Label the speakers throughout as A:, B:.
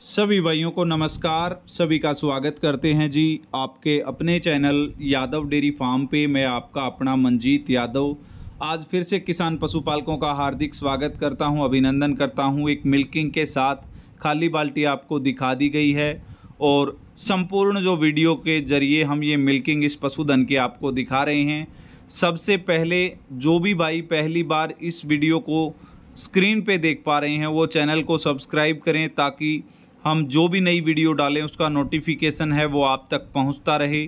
A: सभी भाइयों को नमस्कार सभी का स्वागत करते हैं जी आपके अपने चैनल यादव डेयरी फार्म पे मैं आपका अपना मंजीत यादव आज फिर से किसान पशुपालकों का हार्दिक स्वागत करता हूं अभिनंदन करता हूं एक मिल्किंग के साथ खाली बाल्टी आपको दिखा दी गई है और संपूर्ण जो वीडियो के जरिए हम ये मिल्किंग इस पशुधन के आपको दिखा रहे हैं सबसे पहले जो भी भाई पहली बार इस वीडियो को स्क्रीन पे देख पा रहे हैं वो चैनल को सब्सक्राइब करें ताकि हम जो भी नई वीडियो डालें उसका नोटिफिकेशन है वो आप तक पहुंचता रहे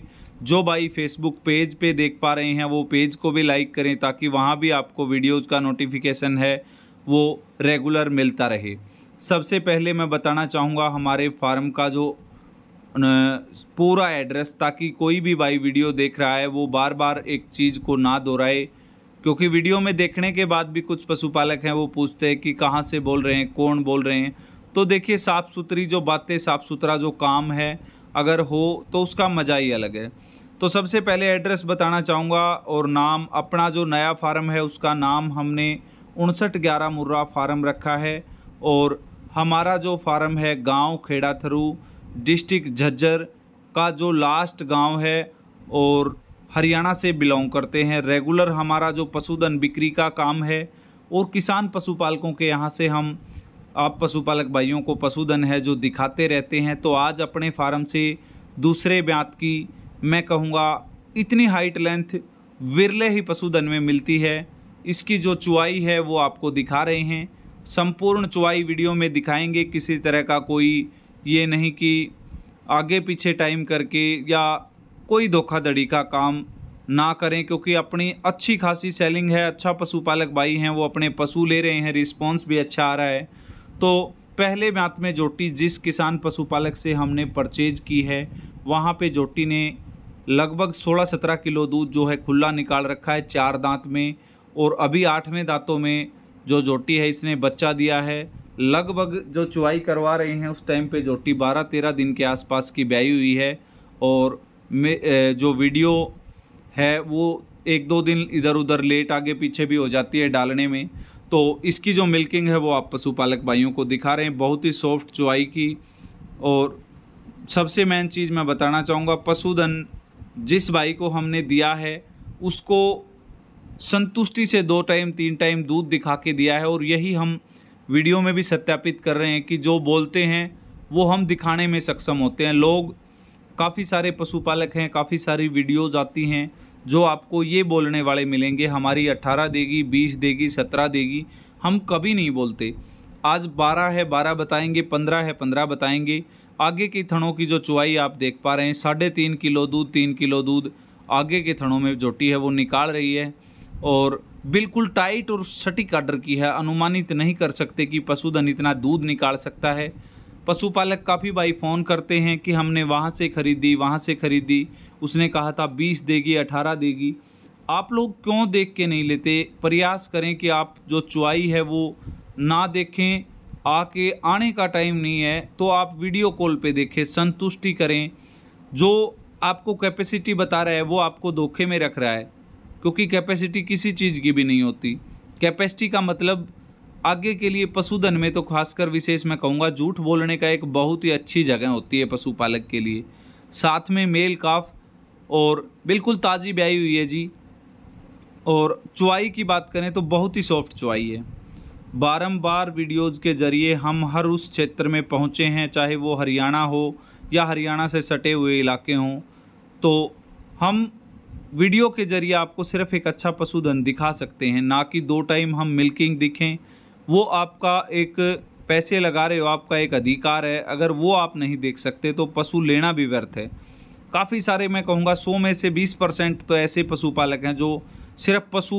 A: जो भाई फेसबुक पेज पे देख पा रहे हैं वो पेज को भी लाइक करें ताकि वहाँ भी आपको वीडियोज़ का नोटिफिकेशन है वो रेगुलर मिलता रहे सबसे पहले मैं बताना चाहूँगा हमारे फार्म का जो पूरा एड्रेस ताकि कोई भी भाई वीडियो देख रहा है वो बार बार एक चीज़ को ना दोहराए क्योंकि वीडियो में देखने के बाद भी कुछ पशुपालक हैं वो पूछते हैं कि कहाँ से बोल रहे हैं कौन बोल रहे हैं तो देखिए साफ़ सुथरी जो बातें साफ़ सुथरा जो काम है अगर हो तो उसका मज़ा ही अलग है तो सबसे पहले एड्रेस बताना चाहूँगा और नाम अपना जो नया फार्म है उसका नाम हमने उनसठ ग्यारह मुर्रा फार्म रखा है और हमारा जो फार्म है गांव खेड़ा थरू डिस्ट्रिक्ट झज्जर का जो लास्ट गांव है और हरियाणा से बिलोंग करते हैं रेगुलर हमारा जो पशुधन बिक्री का काम है और किसान पशुपालकों के यहाँ से हम आप पशुपालक भाइयों को पशुधन है जो दिखाते रहते हैं तो आज अपने फार्म से दूसरे ब्यात की मैं कहूँगा इतनी हाइट लेंथ विरले ही पशुधन में मिलती है इसकी जो चुआई है वो आपको दिखा रहे हैं संपूर्ण चुआई वीडियो में दिखाएंगे किसी तरह का कोई ये नहीं कि आगे पीछे टाइम करके या कोई धोखाधड़ी का काम ना करें क्योंकि अपनी अच्छी खासी सेलिंग है अच्छा पशुपालक भाई हैं वो अपने पशु ले रहे हैं रिस्पॉन्स भी अच्छा आ रहा है तो पहले बात में जोटी जिस किसान पशुपालक से हमने परचेज की है वहाँ पे जोटी ने लगभग 16-17 किलो दूध जो है खुला निकाल रखा है चार दांत में और अभी आठवें दांतों में जो जोटी है इसने बच्चा दिया है लगभग जो चुवाई करवा रहे हैं उस टाइम पे जोटी 12-13 दिन के आसपास की ब्याई हुई है और जो वीडियो है वो एक दो दिन इधर उधर लेट आगे पीछे भी हो जाती है डालने में तो इसकी जो मिल्किंग है वो आप पशुपालक भाइयों को दिखा रहे हैं बहुत ही सॉफ्ट चुआई की और सबसे मेन चीज़ मैं बताना चाहूँगा पशुधन जिस भाई को हमने दिया है उसको संतुष्टि से दो टाइम तीन टाइम दूध दिखा के दिया है और यही हम वीडियो में भी सत्यापित कर रहे हैं कि जो बोलते हैं वो हम दिखाने में सक्षम होते हैं लोग काफ़ी सारे पशुपालक हैं काफ़ी सारी वीडियोज आती हैं जो आपको ये बोलने वाले मिलेंगे हमारी 18 देगी 20 देगी 17 देगी हम कभी नहीं बोलते आज 12 है 12 बताएंगे 15 है 15 बताएंगे आगे की थनों की जो चुवाई आप देख पा रहे हैं साढ़े तीन किलो दूध तीन किलो दूध आगे के थनों में जोटी है वो निकाल रही है और बिल्कुल टाइट और सटीक आर्डर की है अनुमानित नहीं कर सकते कि पशुधन इतना दूध निकाल सकता है पशुपालक काफ़ी भाई फ़ोन करते हैं कि हमने वहाँ से खरीदी वहाँ से खरीदी उसने कहा था बीस देगी अठारह देगी आप लोग क्यों देख के नहीं लेते प्रयास करें कि आप जो चुआई है वो ना देखें आके आने का टाइम नहीं है तो आप वीडियो कॉल पे देखें संतुष्टि करें जो आपको कैपेसिटी बता रहा है वो आपको धोखे में रख रहा है क्योंकि कैपेसिटी किसी चीज़ की भी नहीं होती कैपेसिटी का मतलब आगे के लिए पशुधन में तो खासकर विशेष मैं कहूँगा झूठ बोलने का एक बहुत ही अच्छी जगह होती है पशुपालक के लिए साथ में मेल काफ और बिल्कुल ताज़ी ब्याई हुई है जी और चुवाई की बात करें तो बहुत ही सॉफ्ट चुवाई है बारंबार वीडियोस के ज़रिए हम हर उस क्षेत्र में पहुंचे हैं चाहे वो हरियाणा हो या हरियाणा से सटे हुए इलाके हों तो हम वीडियो के ज़रिए आपको सिर्फ एक अच्छा पशुधन दिखा सकते हैं ना कि दो टाइम हम मिल्किंग दिखें वो आपका एक पैसे लगा रहे हो आपका एक अधिकार है अगर वो आप नहीं देख सकते तो पशु लेना भी व्यर्थ है काफ़ी सारे मैं कहूँगा सौ में से बीस परसेंट तो ऐसे पशुपालक हैं जो सिर्फ पशु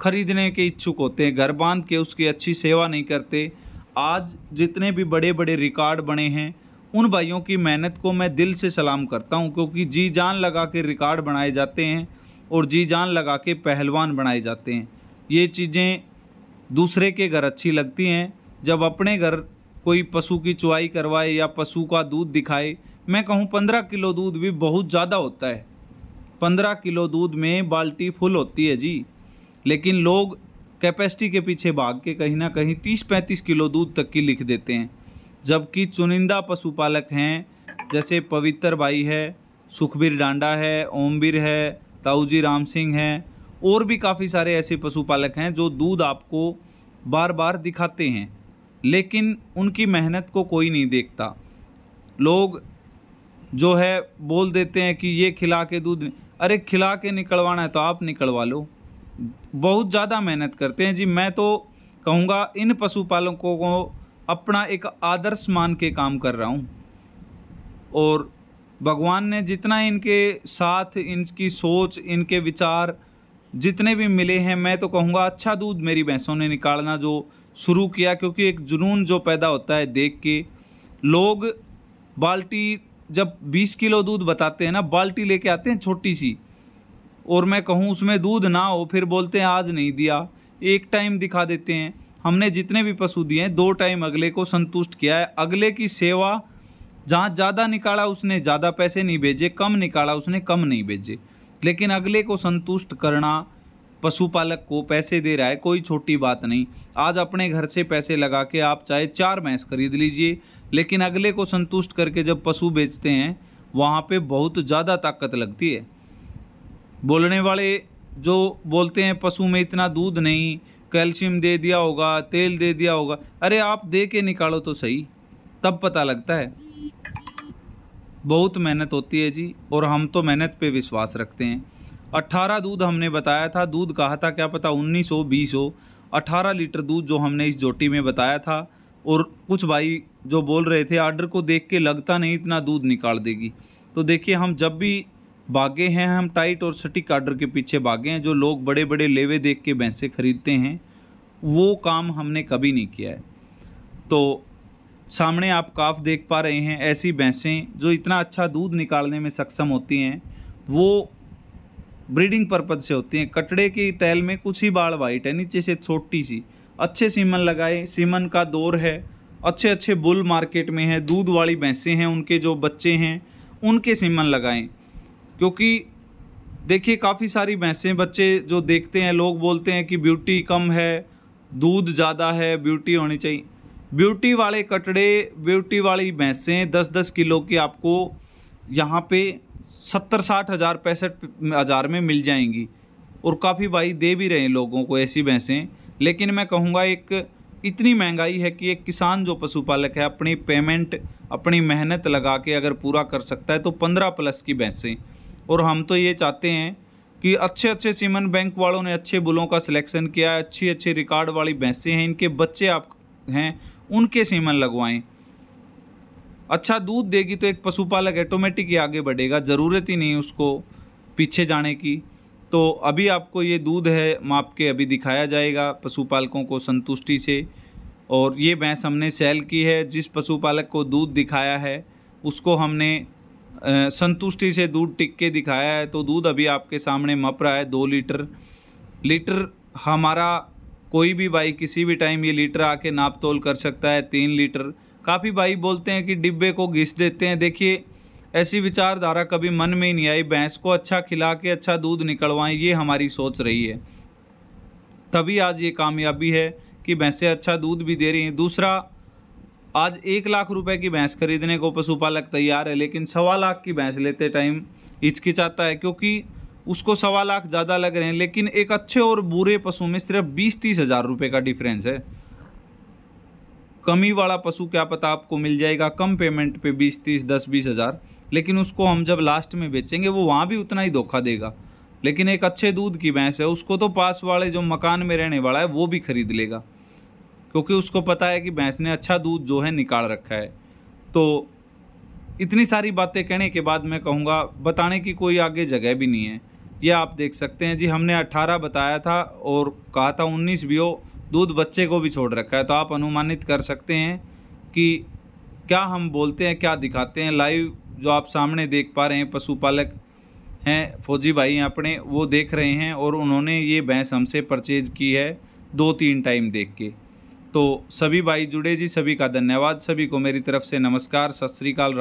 A: खरीदने के इच्छुक होते हैं घर बांध के उसकी अच्छी सेवा नहीं करते आज जितने भी बड़े बड़े रिकॉर्ड बने हैं उन भाइयों की मेहनत को मैं दिल से सलाम करता हूँ क्योंकि जी जान लगा के रिकॉर्ड बनाए जाते हैं और जी जान लगा के पहलवान बनाए जाते हैं ये चीज़ें दूसरे के घर अच्छी लगती हैं जब अपने घर कोई पशु की चुवाई करवाए या पशु का दूध दिखाए मैं कहूँ पंद्रह किलो दूध भी बहुत ज़्यादा होता है पंद्रह किलो दूध में बाल्टी फुल होती है जी लेकिन लोग कैपेसिटी के पीछे भाग के कहीं ना कहीं तीस पैंतीस किलो दूध तक की लिख देते हैं जबकि चुनिंदा पशुपालक हैं जैसे पवित्र भाई है सुखबीर डांडा है ओमबीर है ताऊजी राम सिंह हैं और भी काफ़ी सारे ऐसे पशुपालक हैं जो दूध आपको बार बार दिखाते हैं लेकिन उनकी मेहनत को कोई नहीं देखता लोग जो है बोल देते हैं कि ये खिला के दूध अरे खिला के निकलवाना है तो आप निकलवा लो बहुत ज़्यादा मेहनत करते हैं जी मैं तो कहूँगा इन पशुपालकों को अपना एक आदर्श मान के काम कर रहा हूँ और भगवान ने जितना इनके साथ इनकी सोच इनके विचार जितने भी मिले हैं मैं तो कहूँगा अच्छा दूध मेरी भैंसों ने निकालना जो शुरू किया क्योंकि एक जुनून जो पैदा होता है देख के लोग बाल्टी जब 20 किलो दूध बताते हैं ना बाल्टी लेके आते हैं छोटी सी और मैं कहूँ उसमें दूध ना हो फिर बोलते हैं आज नहीं दिया एक टाइम दिखा देते हैं हमने जितने भी पशु दिए हैं दो टाइम अगले को संतुष्ट किया है अगले की सेवा जहाँ ज़्यादा निकाला उसने ज़्यादा पैसे नहीं भेजे कम निकाला उसने कम नहीं भेजे लेकिन अगले को संतुष्ट करना पशुपालक को पैसे दे रहा है कोई छोटी बात नहीं आज अपने घर से पैसे लगा के आप चाहे चार भैंस खरीद लीजिए लेकिन अगले को संतुष्ट करके जब पशु बेचते हैं वहाँ पे बहुत ज़्यादा ताकत लगती है बोलने वाले जो बोलते हैं पशु में इतना दूध नहीं कैल्शियम दे दिया होगा तेल दे दिया होगा अरे आप दे के निकालो तो सही तब पता लगता है बहुत मेहनत होती है जी और हम तो मेहनत पे विश्वास रखते हैं अट्ठारह दूध हमने बताया था दूध कहा था क्या पता उन्नीस हो बीस हो अट्ठारह लीटर दूध जो हमने इस जोटी में बताया था और कुछ भाई जो बोल रहे थे आर्डर को देख के लगता नहीं इतना दूध निकाल देगी तो देखिए हम जब भी भागे हैं हम टाइट और सटीक आर्डर के पीछे भागे हैं जो लोग बड़े बड़े लेवे देख के भैंसे खरीदते हैं वो काम हमने कभी नहीं किया है तो सामने आप काफ देख पा रहे हैं ऐसी भैंसें जो इतना अच्छा दूध निकालने में सक्षम होती हैं वो ब्रीडिंग पर्पज से होती हैं कटड़े की टैल में कुछ ही बाढ़ वाइट है नीचे से छोटी सी अच्छे सीमन लगाए सीमन का दौर है अच्छे अच्छे बुल मार्केट में है दूध वाली भैंसें हैं उनके जो बच्चे हैं उनके सीमन लगाएं क्योंकि देखिए काफ़ी सारी भैंसें बच्चे जो देखते हैं लोग बोलते हैं कि ब्यूटी कम है दूध ज़्यादा है ब्यूटी होनी चाहिए ब्यूटी वाले कटड़े ब्यूटी वाली भैंसें दस दस किलो की आपको यहाँ पे सत्तर साठ हज़ार पैंसठ हज़ार में मिल जाएंगी और काफ़ी भाई दे भी रहे हैं लोगों को ऐसी भैंसें लेकिन मैं कहूँगा एक इतनी महंगाई है कि एक किसान जो पशुपालक है अपनी पेमेंट अपनी मेहनत लगा के अगर पूरा कर सकता है तो पंद्रह प्लस की भैंसें और हम तो ये चाहते हैं कि अच्छे अच्छे सीमन बैंक वालों ने अच्छे बुलों का सिलेक्शन किया है अच्छी अच्छी रिकॉर्ड वाली भैंसें हैं इनके बच्चे आप हैं उनके सीमन लगवाएं अच्छा दूध देगी तो एक पशुपालक ऑटोमेटिक ही आगे बढ़ेगा ज़रूरत ही नहीं उसको पीछे जाने की तो अभी आपको ये दूध है माप के अभी दिखाया जाएगा पशुपालकों को संतुष्टि से और ये भैंस हमने सेल की है जिस पशुपालक को दूध दिखाया है उसको हमने संतुष्टि से दूध टिक के दिखाया है तो दूध अभी आपके सामने मप रहा है दो लीटर लीटर हमारा कोई भी भाई किसी भी टाइम ये लीटर आके नाप तोल कर सकता है तीन लीटर काफ़ी भाई बोलते हैं कि डिब्बे को घिस देते हैं देखिए ऐसी विचारधारा कभी मन में ही नहीं आई भैंस को अच्छा खिला के अच्छा दूध निकलवाएं ये हमारी सोच रही है तभी आज ये कामयाबी है कि भैंसें अच्छा दूध भी दे रही हैं दूसरा आज एक लाख रुपए की भैंस खरीदने को पशुपालक तैयार है लेकिन सवा लाख की भैंस लेते टाइम हिचकिचाता है क्योंकि उसको सवा लाख ज़्यादा लग रहे हैं लेकिन एक अच्छे और बुरे पशु में सिर्फ बीस तीस हज़ार रुपये का डिफरेंस है कमी वाला पशु क्या पता आपको मिल जाएगा कम पेमेंट पे बीस तीस दस बीस हज़ार लेकिन उसको हम जब लास्ट में बेचेंगे वो वहाँ भी उतना ही धोखा देगा लेकिन एक अच्छे दूध की भैंस है उसको तो पास वाले जो मकान में रहने वाला है वो भी खरीद लेगा क्योंकि उसको पता है कि भैंस ने अच्छा दूध जो है निकाल रखा है तो इतनी सारी बातें कहने के बाद मैं कहूँगा बताने की कोई आगे जगह भी नहीं है यह आप देख सकते हैं जी हमने 18 बताया था और कहा था 19 भी हो दूध बच्चे को भी छोड़ रखा है तो आप अनुमानित कर सकते हैं कि क्या हम बोलते हैं क्या दिखाते हैं लाइव जो आप सामने देख पा रहे हैं पशुपालक हैं फौजी भाई अपने वो देख रहे हैं और उन्होंने ये भैंस हमसे परचेज की है दो तीन टाइम देख के तो सभी भाई जुड़े जी सभी का धन्यवाद सभी को मेरी तरफ से नमस्कार सत श्रीकाल